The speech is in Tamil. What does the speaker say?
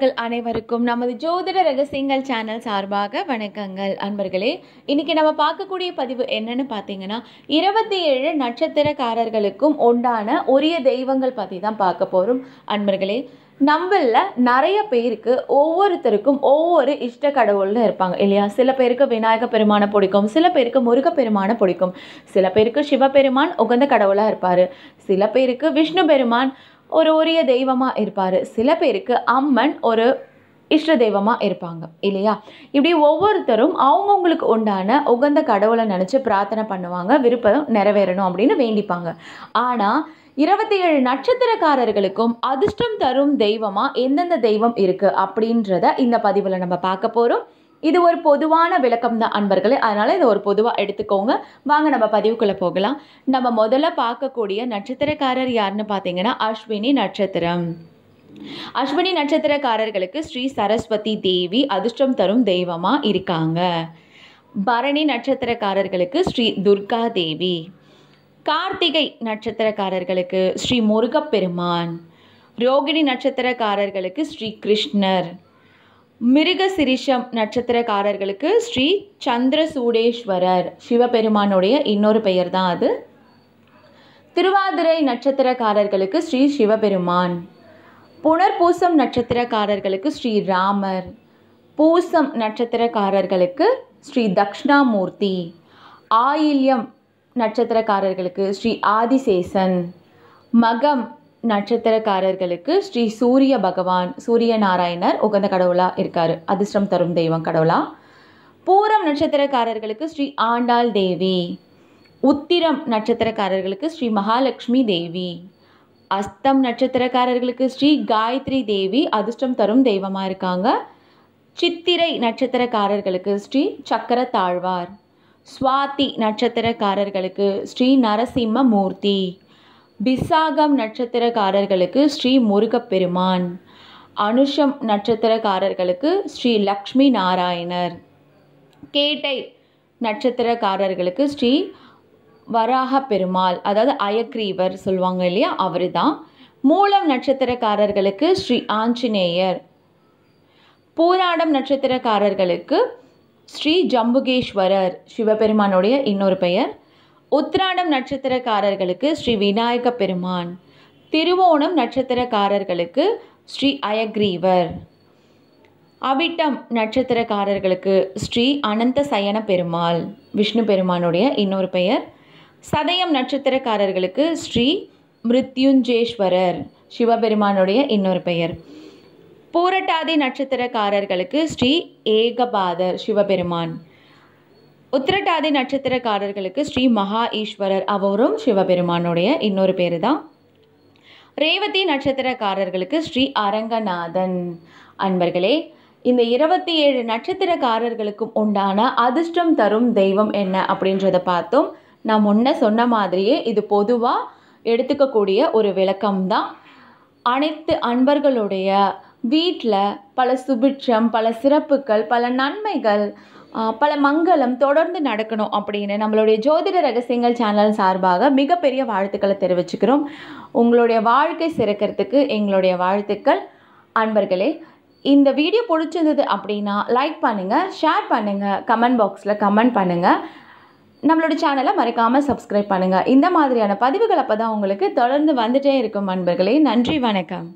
நண்பர்கள் அனைவருக்கும் நமது ஜோதிட ரகசியங்கள் சேனல் சார்பாக வணக்கங்கள் அன்பர்களே இன்னைக்கு நம்ம பார்க்கக்கூடிய பதிவு என்னன்னு பார்த்தீங்கன்னா இருபத்தி ஏழு நட்சத்திரக்காரர்களுக்கும் உண்டான உரிய தெய்வங்கள் பற்றி தான் பார்க்க போகிறோம் அன்பர்களே நம்மள நிறைய பேருக்கு ஒவ்வொருத்தருக்கும் ஒவ்வொரு இஷ்ட கடவுள்னு இருப்பாங்க இல்லையா சில பேருக்கு விநாயக பெருமானை பிடிக்கும் சில பேருக்கு முருக பெருமானை பிடிக்கும் சில பேருக்கு சிவபெருமான் உகந்த கடவுளாக இருப்பார் சில பேருக்கு விஷ்ணு பெருமான் ஒரு உரிய தெய்வமாக இருப்பார் சில பேருக்கு அம்மன் ஒரு இஷ்ட தெய்வமாக இருப்பாங்க இல்லையா இப்படி ஒவ்வொருத்தரும் அவங்கவுங்களுக்கு உண்டான உகந்த கடவுளை நினச்சி பிரார்த்தனை பண்ணுவாங்க விருப்பம் நிறைவேறணும் அப்படின்னு வேண்டிப்பாங்க ஆனால் இருபத்தி ஏழு நட்சத்திரக்காரர்களுக்கும் அதிர்ஷ்டம் தரும் தெய்வமாக எந்தெந்த தெய்வம் இருக்குது அப்படின்றத இந்த பதிவில் நம்ம பார்க்க போகிறோம் இது ஒரு பொதுவான விளக்கம் தான் அன்பர்களே அதனால் இதை ஒரு பொதுவாக எடுத்துக்கோங்க வாங்க நம்ம பதிவுக்குள்ளே போகலாம் நம்ம முதல்ல பார்க்கக்கூடிய நட்சத்திரக்காரர் யாருன்னு பார்த்தீங்கன்னா அஸ்வினி நட்சத்திரம் அஸ்வினி நட்சத்திரக்காரர்களுக்கு ஸ்ரீ சரஸ்வதி தேவி அதிர்ஷ்டம் தரும் தெய்வமாக இருக்காங்க பரணி நட்சத்திரக்காரர்களுக்கு ஸ்ரீ துர்கா தேவி கார்த்திகை நட்சத்திரக்காரர்களுக்கு ஸ்ரீ முருகப்பெருமான் ரோகிணி நட்சத்திரக்காரர்களுக்கு ஸ்ரீ கிருஷ்ணர் மிருகசிரிஷம் நட்சத்திரக்காரர்களுக்கு ஸ்ரீ சந்திர சூடேஸ்வரர் சிவபெருமானுடைய இன்னொரு பெயர் தான் அது திருவாதிரை நட்சத்திரக்காரர்களுக்கு ஸ்ரீ சிவபெருமான் புனர்பூசம் நட்சத்திரக்காரர்களுக்கு ஸ்ரீ ராமர் பூசம் நட்சத்திரக்காரர்களுக்கு ஸ்ரீ தக்ஷணாமூர்த்தி ஆயில்யம் நட்சத்திரக்காரர்களுக்கு ஸ்ரீ ஆதிசேசன் மகம் நட்சத்திரக்காரர்களுக்கு ஸ்ரீ சூரிய பகவான் சூரிய நாராயணர் உகந்த கடவுளாக இருக்கார் அதிர்ஷ்டம் தரும் தெய்வம் கடவுளா பூரம் நட்சத்திரக்காரர்களுக்கு ஸ்ரீ ஆண்டாள் தேவி உத்திரம் நட்சத்திரக்காரர்களுக்கு ஸ்ரீ மகாலட்சுமி தேவி அஸ்தம் நட்சத்திரக்காரர்களுக்கு ஸ்ரீ காயத்ரி தேவி அதிர்ஷ்டம் தரும் தெய்வமாக இருக்காங்க சித்திரை நட்சத்திரக்காரர்களுக்கு ஸ்ரீ சக்கர தாழ்வார் சுவாதி நட்சத்திரக்காரர்களுக்கு ஸ்ரீ நரசிம்ம மூர்த்தி விசாகம் நட்சத்திரக்காரர்களுக்கு ஸ்ரீ முருகப்பெருமான் அனுஷம் நட்சத்திரக்காரர்களுக்கு ஸ்ரீ லக்ஷ்மி நாராயணர் கேட்டை நட்சத்திரக்காரர்களுக்கு ஸ்ரீ வராக பெருமாள் அதாவது அயக்ரீவர் சொல்லுவாங்க இல்லையா அவர் தான் மூலம் நட்சத்திரக்காரர்களுக்கு ஸ்ரீ ஆஞ்சநேயர் பூராடம் நட்சத்திரக்காரர்களுக்கு ஸ்ரீ ஜம்புகேஸ்வரர் சிவபெருமானுடைய இன்னொரு பெயர் உத்ராடம் நட்சத்திரக்காரர்களுக்கு ஸ்ரீ விநாயக பெருமான் திருவோணம் நட்சத்திரக்காரர்களுக்கு ஸ்ரீ அயக்ரீவர் அவிட்டம் நட்சத்திரக்காரர்களுக்கு ஸ்ரீ அனந்த சயன பெருமாள் விஷ்ணு பெருமானுடைய இன்னொரு பெயர் சதயம் நட்சத்திரக்காரர்களுக்கு ஸ்ரீ மிருத்யுஞ்சேஸ்வரர் சிவபெருமானுடைய இன்னொரு பெயர் பூரட்டாதி நட்சத்திரக்காரர்களுக்கு ஸ்ரீ ஏகபாதர் சிவபெருமான் உத்திரட்டாதி நட்சத்திரக்காரர்களுக்கு ஸ்ரீ மகா ஈஸ்வரர் அவரும் சிவபெருமானுடைய இன்னொரு பேர் தான் ரேவதி நட்சத்திரக்காரர்களுக்கு ஸ்ரீ அரங்கநாதன் அன்பர்களே இந்த இருபத்தி ஏழு நட்சத்திரக்காரர்களுக்கும் உண்டான அதிர்ஷ்டம் தரும் தெய்வம் என்ன அப்படின்றத பார்த்தோம் நான் முன்ன சொன்ன மாதிரியே இது பொதுவாக எடுத்துக்கக்கூடிய ஒரு விளக்கம் தான் அனைத்து அன்பர்களுடைய வீட்டில் பல சுபிட்சம் பல சிறப்புகள் பல நன்மைகள் பல மங்களம் தொடர்ந்து நடக்கணும் அப்படின்னு நம்மளுடைய ஜோதிட ரகசியங்கள் சேனல் சார்பாக மிகப்பெரிய வாழ்த்துக்களை தெரிவிச்சுக்கிறோம் உங்களுடைய வாழ்க்கை சிறக்கிறதுக்கு எங்களுடைய வாழ்த்துக்கள் அன்பர்களே இந்த வீடியோ பிடிச்சிருந்தது அப்படின்னா லைக் பண்ணுங்கள் ஷேர் பண்ணுங்கள் கமெண்ட் பாக்ஸில் கமெண்ட் பண்ணுங்கள் நம்மளோட சேனலை மறக்காமல் சப்ஸ்கிரைப் பண்ணுங்கள் இந்த மாதிரியான பதிவுகள் அப்போ தான் உங்களுக்கு தொடர்ந்து வந்துகிட்டே இருக்கும் அன்பர்களே நன்றி வணக்கம்